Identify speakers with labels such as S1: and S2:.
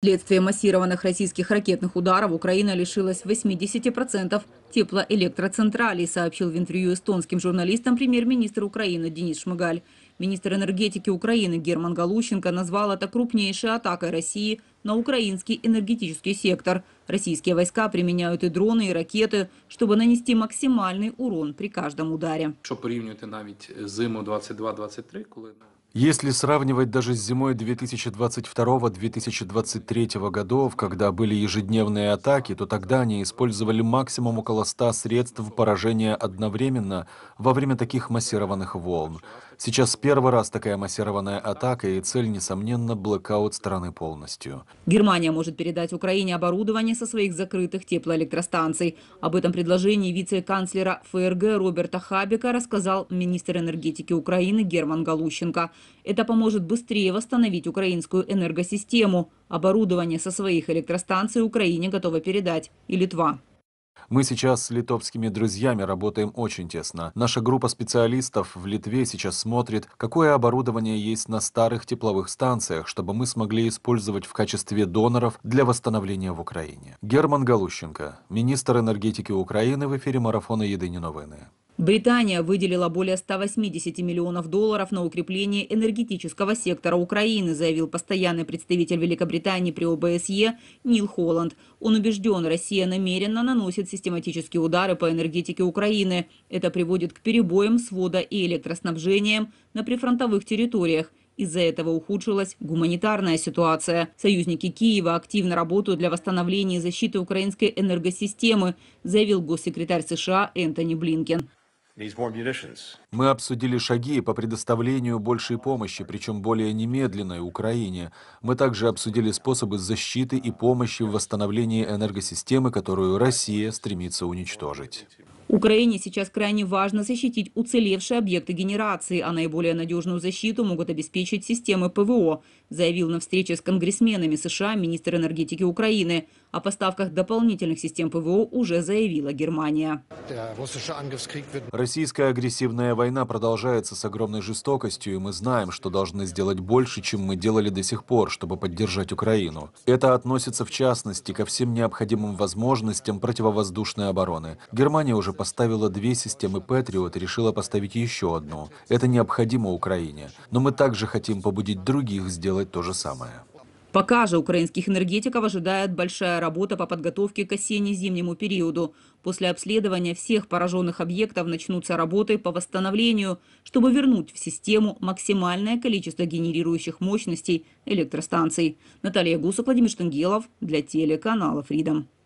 S1: Вследствие массированных российских ракетных ударов Украина лишилась 80% теплоэлектроцентралей, сообщил в интервью эстонским журналистам премьер-министр Украины Денис Шмыгаль. Министр энергетики Украины Герман Галущенко назвал это крупнейшей атакой России на украинский энергетический сектор. Российские войска применяют и дроны, и ракеты, чтобы нанести максимальный урон при каждом ударе. Что порівнювати навіть
S2: зиму 22-23, когда. Если сравнивать даже с зимой 2022-2023 годов, когда были ежедневные атаки, то тогда они использовали максимум около 100 средств поражения одновременно во время таких массированных волн. Сейчас первый раз такая массированная атака, и цель, несомненно, блокаут страны полностью.
S1: Германия может передать Украине оборудование со своих закрытых теплоэлектростанций. Об этом предложении вице-канцлера ФРГ Роберта Хабика рассказал министр энергетики Украины Герман Галущенко. Это поможет быстрее восстановить украинскую энергосистему. Оборудование со своих электростанций Украине готово передать и Литва.
S2: Мы сейчас с литовскими друзьями работаем очень тесно. Наша группа специалистов в Литве сейчас смотрит, какое оборудование есть на старых тепловых станциях, чтобы мы смогли использовать в качестве доноров для восстановления в Украине. Герман Галущенко, министр энергетики Украины в эфире марафона «Єдині новини».
S1: Британия выделила более 180 миллионов долларов на укрепление энергетического сектора Украины, заявил постоянный представитель Великобритании при ОБСЕ Нил Холланд. Он убежден, Россия намеренно наносит систематические удары по энергетике Украины. Это приводит к перебоям с водо- и электроснабжением на прифронтовых территориях. Из-за этого ухудшилась гуманитарная ситуация. Союзники Киева активно работают для восстановления и защиты украинской энергосистемы, заявил госсекретарь США Энтони Блинкен.
S2: Мы обсудили шаги по предоставлению большей помощи, причем более немедленной, Украине. Мы также обсудили способы защиты и помощи в восстановлении энергосистемы, которую Россия стремится уничтожить.
S1: Украине сейчас крайне важно защитить уцелевшие объекты генерации, а наиболее надежную защиту могут обеспечить системы ПВО, заявил на встрече с конгрессменами США министр энергетики Украины. О поставках дополнительных систем ПВО уже заявила Германия.
S2: Российская агрессивная война продолжается с огромной жестокостью, и мы знаем, что должны сделать больше, чем мы делали до сих пор, чтобы поддержать Украину. Это относится в частности ко всем необходимым возможностям противовоздушной обороны. Германия уже поставила две системы Patriot, решила поставить еще одну. Это необходимо Украине. Но мы также хотим побудить других сделать то же самое.
S1: Пока же украинских энергетиков ожидает большая работа по подготовке к осенне-зимнему периоду. После обследования всех пораженных объектов начнутся работы по восстановлению, чтобы вернуть в систему максимальное количество генерирующих мощностей электростанций. Наталья Гусок, Владимир Штангелов для телеканала Freedom.